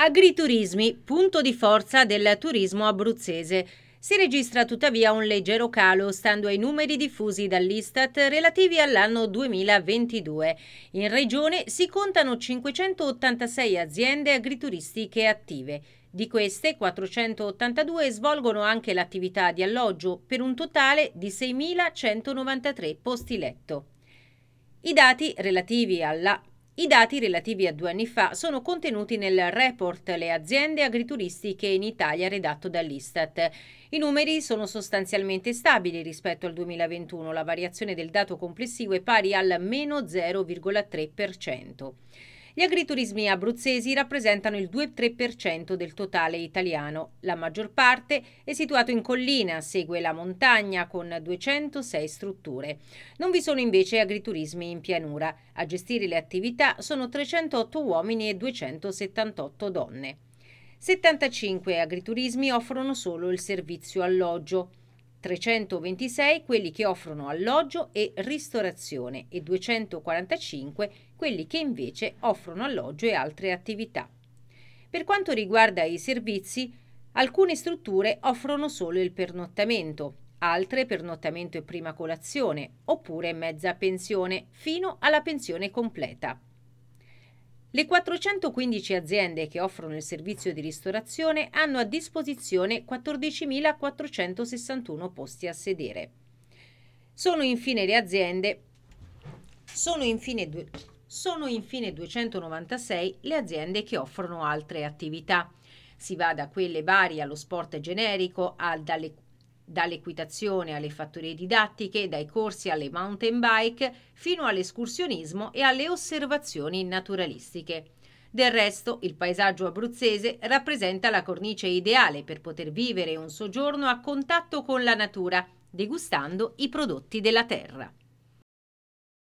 Agriturismi, punto di forza del turismo abruzzese. Si registra tuttavia un leggero calo, stando ai numeri diffusi dall'Istat relativi all'anno 2022. In regione si contano 586 aziende agrituristiche attive. Di queste 482 svolgono anche l'attività di alloggio, per un totale di 6.193 posti letto. I dati relativi alla i dati relativi a due anni fa sono contenuti nel report Le aziende agrituristiche in Italia redatto dall'Istat. I numeri sono sostanzialmente stabili rispetto al 2021, la variazione del dato complessivo è pari al meno 0,3%. Gli agriturismi abruzzesi rappresentano il 2-3% del totale italiano. La maggior parte è situato in collina, segue la montagna con 206 strutture. Non vi sono invece agriturismi in pianura. A gestire le attività sono 308 uomini e 278 donne. 75 agriturismi offrono solo il servizio alloggio. 326 quelli che offrono alloggio e ristorazione e 245 quelli che invece offrono alloggio e altre attività. Per quanto riguarda i servizi, alcune strutture offrono solo il pernottamento, altre pernottamento e prima colazione, oppure mezza pensione, fino alla pensione completa. Le 415 aziende che offrono il servizio di ristorazione hanno a disposizione 14.461 posti a sedere. Sono infine le aziende sono infine, sono infine 296 le aziende che offrono altre attività. Si va da quelle varie allo sport generico, al, dalle dall'equitazione alle fattorie didattiche, dai corsi alle mountain bike, fino all'escursionismo e alle osservazioni naturalistiche. Del resto, il paesaggio abruzzese rappresenta la cornice ideale per poter vivere un soggiorno a contatto con la natura, degustando i prodotti della terra.